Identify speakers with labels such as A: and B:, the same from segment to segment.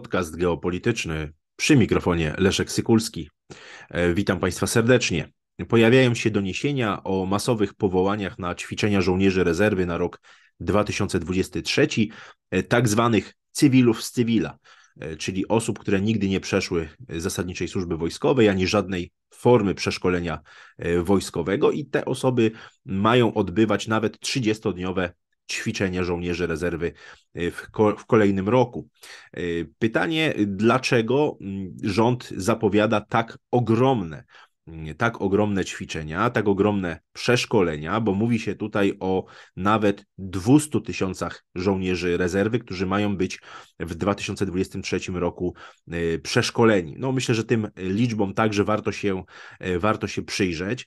A: podcast geopolityczny przy mikrofonie Leszek Sykulski. E, witam Państwa serdecznie. Pojawiają się doniesienia o masowych powołaniach na ćwiczenia żołnierzy rezerwy na rok 2023, e, tak zwanych cywilów z cywila, e, czyli osób, które nigdy nie przeszły zasadniczej służby wojskowej ani żadnej formy przeszkolenia wojskowego, i te osoby mają odbywać nawet 30-dniowe ćwiczenia żołnierzy rezerwy y, w, ko- w kolejnym roku. Y, pytanie, y, dlaczego mm, rząd zapowiada tak ogromne Mm, tak ogromne ćwiczenia, tak ogromne przeszkolenia, bo mówi się tutaj o nawet 200 tysiącach żołnierzy rezerwy, którzy mają być w 2023 roku y, przeszkoleni. No myślę, że tym liczbom także warto się, y, warto się przyjrzeć.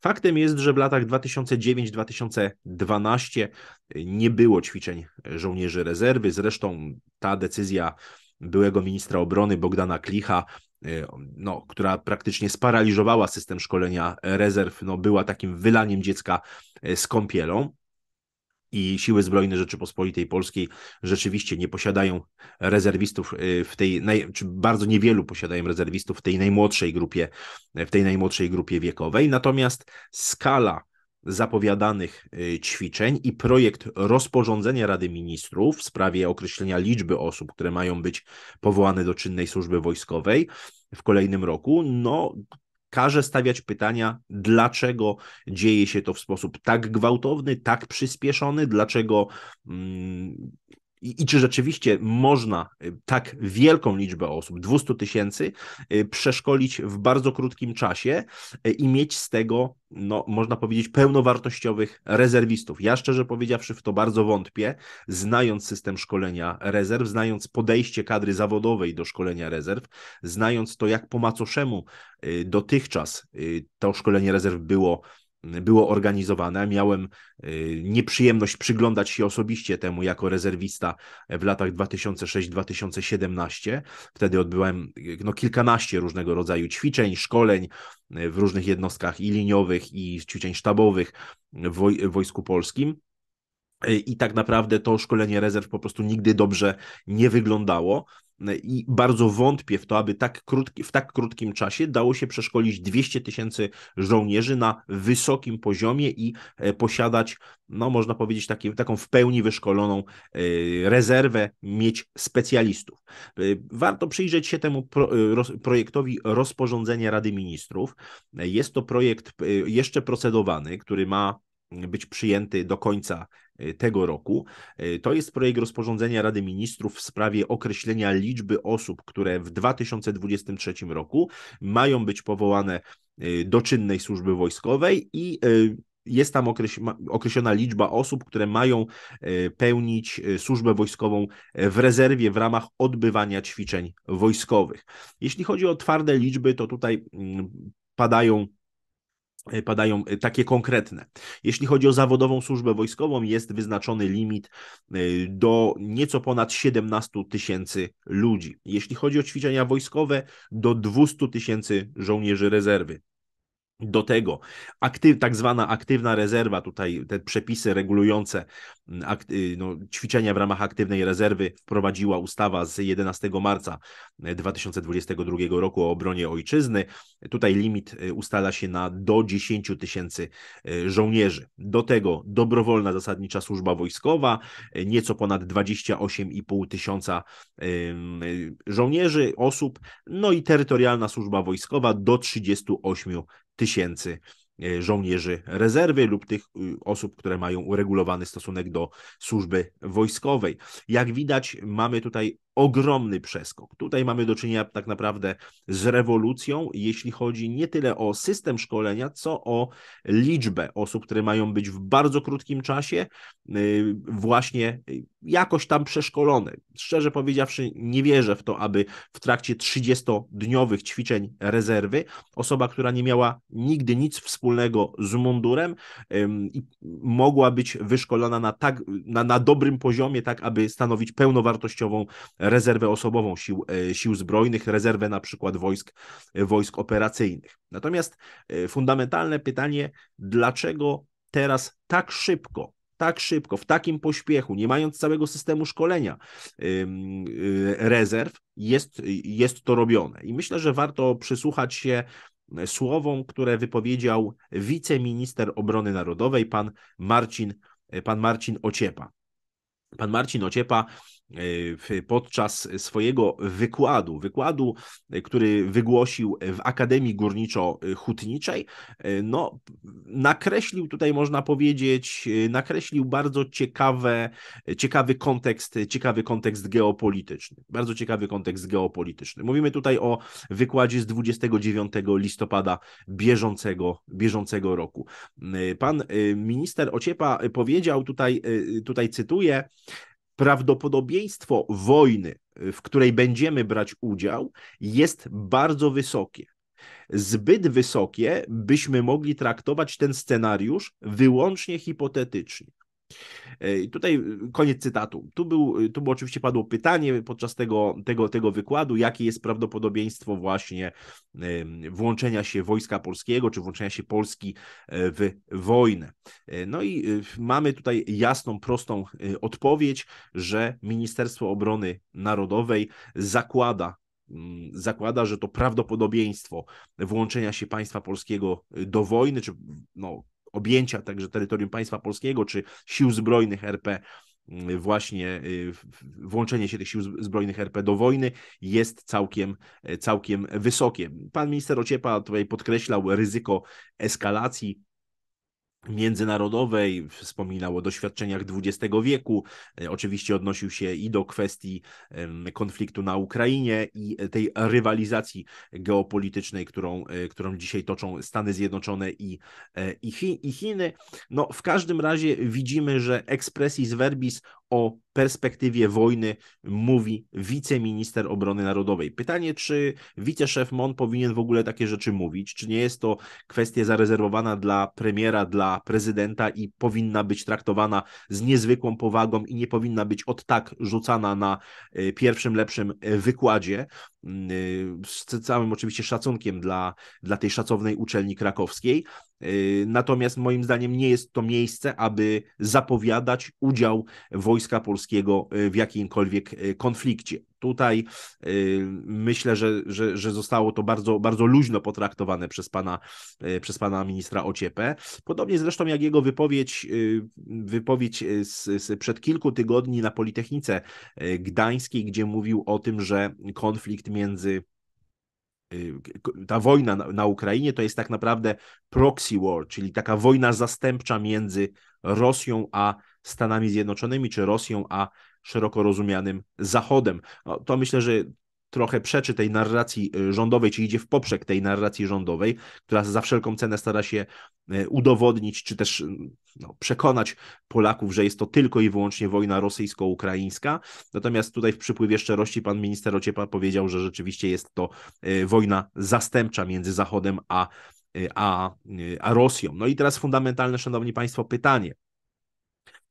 A: Faktem jest, że w latach 2009-2012 y, nie było ćwiczeń żołnierzy rezerwy, zresztą ta decyzja byłego ministra obrony Bogdana Klicha Y, no, która praktycznie sparaliżowała system szkolenia rezerw, no, była takim wylaniem dziecka y, z kąpielą i Siły Zbrojne Rzeczypospolitej Polskiej rzeczywiście nie posiadają rezerwistów y, w tej, naj, czy bardzo niewielu posiadają rezerwistów w tej najmłodszej grupie, w tej najmłodszej grupie wiekowej. Natomiast skala zapowiadanych y, ćwiczeń i projekt rozporządzenia Rady Ministrów w sprawie określenia liczby osób, które mają być powołane do czynnej służby wojskowej w kolejnym roku, no każe stawiać pytania, dlaczego dzieje się to w sposób tak gwałtowny, tak przyspieszony, dlaczego mm, i, I, czy rzeczywiście można y, tak wielką liczbę osób, 200 tysięcy, y, przeszkolić w bardzo krótkim czasie y, i mieć z tego, no, można powiedzieć, pełnowartościowych rezerwistów? Ja szczerze powiedziawszy w to bardzo wątpię, znając system szkolenia rezerw, znając podejście kadry zawodowej do szkolenia rezerw, znając to, jak po macoszemu dotychczas to szkolenie rezerw było było organizowane. Miałem y, nieprzyjemność przyglądać się osobiście temu jako rezerwista w latach 2006-2017. Wtedy odbyłem y, no, kilkanaście różnego rodzaju ćwiczeń, szkoleń y, w różnych jednostkach i liniowych, i ćwiczeń sztabowych w Wojsku Polskim. I tak naprawdę to szkolenie rezerw po prostu nigdy dobrze nie wyglądało i bardzo wątpię w to, aby tak krótki, w tak krótkim czasie dało się przeszkolić 200 tysięcy żołnierzy na wysokim poziomie i e, posiadać, no można powiedzieć, taką w pełni wyszkoloną e, rezerwę, mieć specjalistów. E, warto przyjrzeć się temu pro, projektowi rozporządzenia Rady Ministrów. Jest to projekt jeszcze procedowany, który ma być przyjęty do końca E, tego roku. E, to jest projekt rozporządzenia Rady Ministrów w sprawie określenia liczby osób, które w 2023 roku mają być powołane e, do czynnej służby wojskowej i jest tam określona liczba osób, które mają pełnić służbę wojskową w rezerwie w ramach odbywania ćwiczeń wojskowych. Jeśli chodzi o twarde liczby, to tutaj mm, padają E, padają e, takie konkretne. Jeśli chodzi o zawodową służbę wojskową, jest wyznaczony limit e, do nieco ponad 17 tysięcy ludzi. Jeśli chodzi o ćwiczenia wojskowe, do 200 tysięcy żołnierzy rezerwy. Do tego aktyw, tak zwana aktywna rezerwa, tutaj te przepisy regulujące mm, akty, no, ćwiczenia w ramach aktywnej rezerwy wprowadziła ustawa z 11 marca 2022 e, roku o obronie ojczyzny. Tutaj limit y, ustala się na do 10 tysięcy e, żołnierzy. Do tego dobrowolna zasadnicza służba wojskowa, e, nieco ponad 28,5 tysiąca żołnierzy, osób, no i terytorialna służba wojskowa do 38 tysięcy e, żołnierzy rezerwy lub tych y, osób, które mają uregulowany stosunek do służby wojskowej. Jak widać, mamy tutaj ogromny przeskok. Tutaj mamy do czynienia tak naprawdę z rewolucją, jeśli chodzi nie tyle o system szkolenia, co o liczbę osób, które mają być w bardzo krótkim czasie y, właśnie jakoś tam przeszkolone. Szczerze powiedziawszy, nie wierzę w to, aby w trakcie 30-dniowych ćwiczeń rezerwy osoba, która nie miała nigdy nic wspólnego z mundurem, mogła być wyszkolona na tak na, na dobrym poziomie, tak aby stanowić pełnowartościową rezerwę osobową sił, e, sił zbrojnych, rezerwę na przykład wojsk, e, wojsk operacyjnych. Natomiast e, fundamentalne pytanie, dlaczego teraz tak szybko tak szybko, w takim pośpiechu, nie mając całego systemu szkolenia rezerw, jest, jest to robione. I myślę, że warto przysłuchać się słowom, które wypowiedział wiceminister obrony narodowej, pan Marcin, pan Marcin Ociepa. Pan Marcin Ociepa E, podczas swojego wykładu, wykładu, e, który wygłosił w Akademii Górniczo-Hutniczej, e, no, nakreślił tutaj, można powiedzieć, nakreślił bardzo ciekawe, ciekawy kontekst, ciekawy kontekst geopolityczny. Bardzo ciekawy kontekst geopolityczny. Mówimy tutaj o wykładzie z 29 listopada bieżącego, bieżącego roku. Pan minister Ociepa powiedział tutaj, tutaj cytuję, prawdopodobieństwo wojny, w której będziemy brać udział, jest bardzo wysokie. Zbyt wysokie, byśmy mogli traktować ten scenariusz wyłącznie hipotetycznie. E, I tutaj y, koniec cytatu. Tu, był, y, tu było, oczywiście padło pytanie podczas tego, tego, tego wykładu, jakie jest prawdopodobieństwo właśnie włączenia się wojska polskiego, czy włączenia się Polski e, w wojnę. E, no i y, mamy tutaj jasną, prostą odpowiedź, że Ministerstwo Obrony Narodowej zakłada mm, zakłada, że to prawdopodobieństwo włączenia się państwa polskiego do wojny, czy no, objęcia także terytorium państwa polskiego czy sił zbrojnych RP y, właśnie y, włączenie się tych sił zbrojnych RP do wojny jest całkiem, y, całkiem wysokie. Pan minister Ociepa tutaj podkreślał ryzyko eskalacji międzynarodowej, wspominał o doświadczeniach XX wieku, e, oczywiście odnosił się i do kwestii konfliktu na Ukrainie i e, tej rywalizacji geopolitycznej, którą, e, którą dzisiaj toczą Stany Zjednoczone i, i, Chi, i Chiny. No, w każdym razie widzimy, że z verbis o perspektywie wojny mówi wiceminister obrony narodowej. Pytanie, czy wiceszef MON powinien w ogóle takie rzeczy mówić? Czy nie jest to kwestia zarezerwowana dla premiera, dla prezydenta i powinna być traktowana z niezwykłą powagą i nie powinna być od tak rzucana na y, pierwszym lepszym y, wykładzie? Mm, y, z całym oczywiście szacunkiem dla, dla tej szacownej uczelni krakowskiej, Yy, natomiast moim zdaniem nie jest to miejsce, aby zapowiadać udział Wojska Polskiego yy, w jakimkolwiek yy, konflikcie. Tutaj myślę, że, że, że zostało to bardzo, bardzo luźno potraktowane przez pana, przez pana ministra Ociepę. Podobnie zresztą jak jego wypowiedź, wypowiedź z, z przed kilku tygodni na Politechnice Gdańskiej, gdzie mówił o tym, że konflikt między Y, ta wojna na Ukrainie to jest tak naprawdę proxy war, czyli taka wojna zastępcza między Rosją a Stanami Zjednoczonymi, czy Rosją a szeroko rozumianym Zachodem. No, to myślę, że trochę przeczy tej narracji y, rządowej, czy idzie w poprzek tej narracji rządowej, która za wszelką cenę stara się y, udowodnić, czy też y, no, przekonać Polaków, że jest to tylko i wyłącznie wojna rosyjsko-ukraińska. Natomiast tutaj w przypływie szczerości pan minister Ociepa powiedział, że rzeczywiście jest to wojna zastępcza między Zachodem a, a, a Rosją. No i teraz fundamentalne, szanowni państwo, pytanie.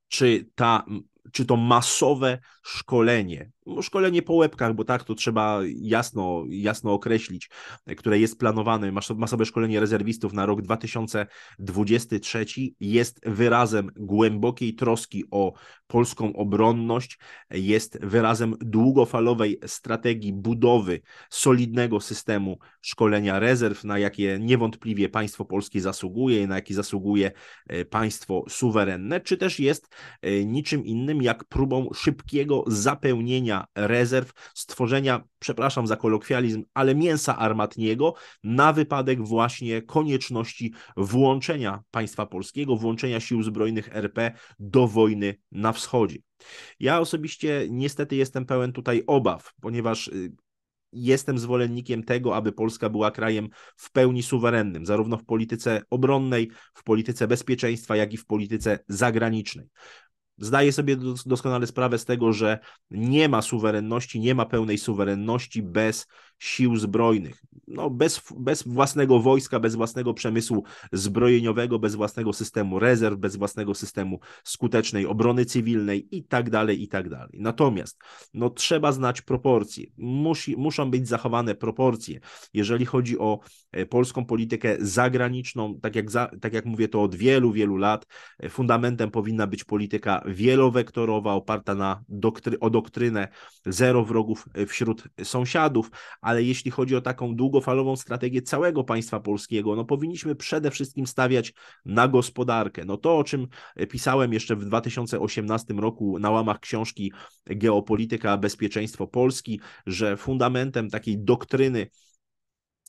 A: Czy, ta, czy to masowe szkolenie. No, szkolenie po łebkach, bo tak to trzeba jasno, jasno określić, e, które jest planowane. Masowe szkolenie rezerwistów na rok 2023 jest wyrazem głębokiej troski o polską obronność, jest wyrazem długofalowej strategii budowy solidnego systemu szkolenia rezerw, na jakie niewątpliwie państwo polskie zasługuje, na jakie zasługuje e, państwo suwerenne, czy też jest e, niczym innym jak próbą szybkiego zapełnienia rezerw, stworzenia, przepraszam za kolokwializm, ale mięsa armatniego na wypadek właśnie konieczności włączenia państwa polskiego, włączenia sił zbrojnych RP do wojny na wschodzie. Ja osobiście niestety jestem pełen tutaj obaw, ponieważ y, jestem zwolennikiem tego, aby Polska była krajem w pełni suwerennym, zarówno w polityce obronnej, w polityce bezpieczeństwa, jak i w polityce zagranicznej. Zdaję sobie doskonale sprawę z tego, że nie ma suwerenności, nie ma pełnej suwerenności bez sił zbrojnych. No, bez, bez własnego wojska, bez własnego przemysłu zbrojeniowego, bez własnego systemu rezerw, bez własnego systemu skutecznej obrony cywilnej i tak dalej, i tak dalej. Natomiast no, trzeba znać proporcje. Musi, muszą być zachowane proporcje. Jeżeli chodzi o e, polską politykę zagraniczną, tak jak, za, tak jak mówię to od wielu, wielu lat, e, fundamentem powinna być polityka wielowektorowa, oparta na doktry, o doktrynę zero wrogów e, wśród sąsiadów, a ale jeśli chodzi o taką długofalową strategię całego państwa polskiego, no powinniśmy przede wszystkim stawiać na gospodarkę. No to, o czym e, pisałem jeszcze w 2018 roku na łamach książki Geopolityka, Bezpieczeństwo Polski, że fundamentem takiej doktryny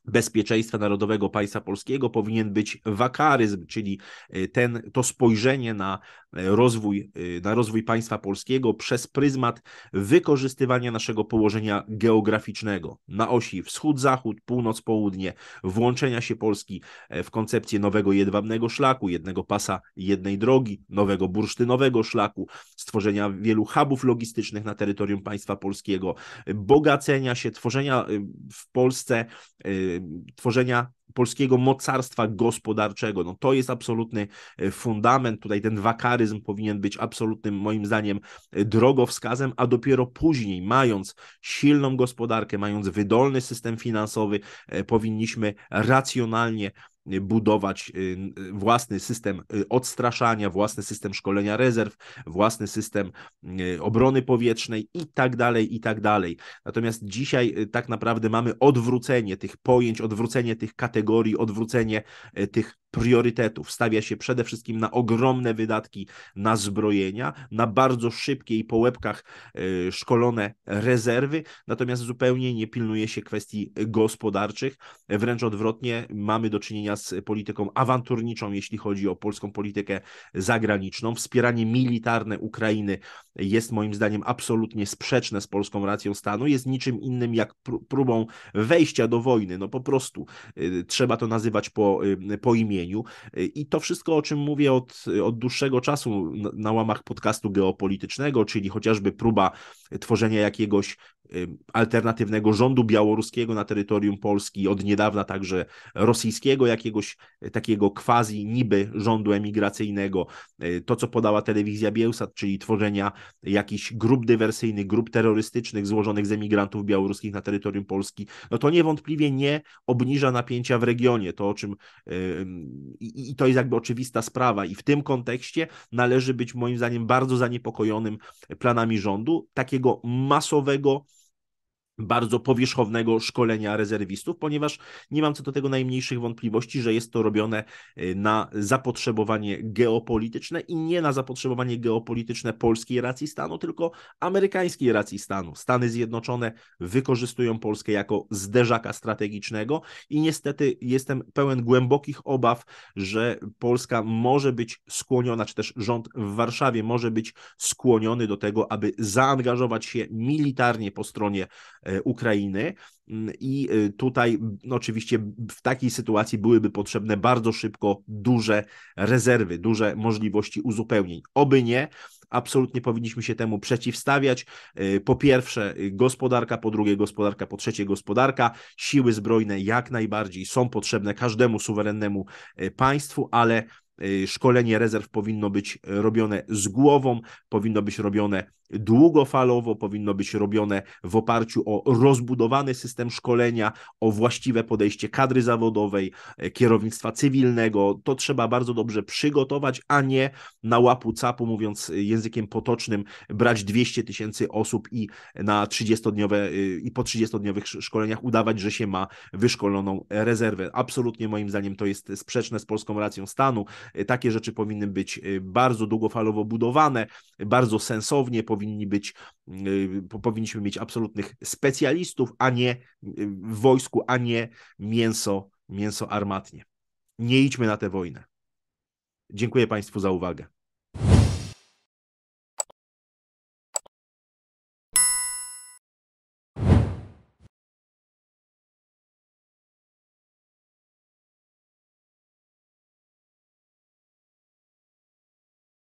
A: bezpieczeństwa narodowego państwa polskiego powinien być wakaryzm, czyli e, ten, to spojrzenie na e, rozwój, e, na rozwój państwa polskiego przez pryzmat wykorzystywania naszego położenia geograficznego na osi wschód-zachód, północ-południe, włączenia się Polski w koncepcję nowego jedwabnego szlaku, jednego pasa, jednej drogi, nowego bursztynowego szlaku, stworzenia wielu hubów logistycznych na terytorium państwa polskiego, bogacenia się, tworzenia w Polsce Y, tworzenia polskiego mocarstwa gospodarczego. No to jest absolutny y, fundament, tutaj ten wakaryzm powinien być absolutnym moim zdaniem y, drogowskazem, a dopiero później, mając silną gospodarkę, mając wydolny system finansowy, powinniśmy racjonalnie Y, budować y, y, własny system odstraszania, własny system szkolenia rezerw, własny system obrony powietrznej i tak dalej, i tak dalej. Natomiast dzisiaj tak naprawdę mamy odwrócenie tych pojęć, odwrócenie tych kategorii, odwrócenie tych priorytetów. Stawia się przede wszystkim na ogromne wydatki na zbrojenia, na bardzo szybkie i po łebkach e, szkolone rezerwy, natomiast zupełnie nie pilnuje się kwestii gospodarczych. Wręcz odwrotnie, mamy do czynienia z polityką awanturniczą, jeśli chodzi o polską politykę zagraniczną. Wspieranie militarne Ukrainy jest moim zdaniem absolutnie sprzeczne z polską racją stanu, jest niczym innym jak próbą wejścia do wojny. No po prostu e, trzeba to nazywać po, e, po imieniu Y, I to wszystko, o czym mówię od, od dłuższego czasu na, na łamach podcastu geopolitycznego, czyli chociażby próba tworzenia jakiegoś alternatywnego rządu białoruskiego na terytorium Polski, od niedawna także rosyjskiego, jakiegoś y, takiego quasi niby rządu emigracyjnego, y, to co podała telewizja Bielsat, czyli tworzenia jakichś grup dywersyjnych, grup terrorystycznych złożonych z emigrantów białoruskich na terytorium Polski, no to niewątpliwie nie obniża napięcia w regionie. To, o czym i, i to jest jakby oczywista sprawa. I w tym kontekście należy być moim zdaniem bardzo zaniepokojonym planami rządu, takiego masowego bardzo powierzchownego szkolenia rezerwistów, ponieważ nie mam co do tego najmniejszych wątpliwości, że jest to robione y, na zapotrzebowanie geopolityczne i nie na zapotrzebowanie geopolityczne polskiej racji stanu, tylko amerykańskiej racji stanu. Stany Zjednoczone wykorzystują Polskę jako zderzaka strategicznego i niestety jestem pełen głębokich obaw, że Polska może być skłoniona, czy też rząd w Warszawie może być skłoniony do tego, aby zaangażować się militarnie po stronie y, E, Ukrainy. Mm, I e, tutaj no, oczywiście w takiej sytuacji byłyby potrzebne bardzo szybko duże rezerwy, duże możliwości uzupełnień. Oby nie, absolutnie powinniśmy się temu przeciwstawiać. E, po pierwsze gospodarka, po drugie gospodarka, po trzecie gospodarka. Siły zbrojne jak najbardziej są potrzebne każdemu suwerennemu państwu, ale Y, szkolenie rezerw powinno być robione z głową, powinno być robione długofalowo, powinno być robione w oparciu o rozbudowany system szkolenia, o właściwe podejście kadry zawodowej, y, kierownictwa cywilnego. To trzeba bardzo dobrze przygotować, a nie na łapu capu, mówiąc językiem potocznym, brać 200 tysięcy osób i na 30-dniowe y, i po 30-dniowych szkoleniach udawać, że się ma wyszkoloną rezerwę. Absolutnie moim zdaniem to jest sprzeczne z polską racją stanu. Y, takie rzeczy powinny być y, bardzo długofalowo budowane, bardzo sensownie powinni być, y, powinniśmy mieć absolutnych specjalistów, a nie w wojsku, a nie mięso, mięso armatnie. Nie idźmy na tę wojnę. Dziękuję Państwu za uwagę.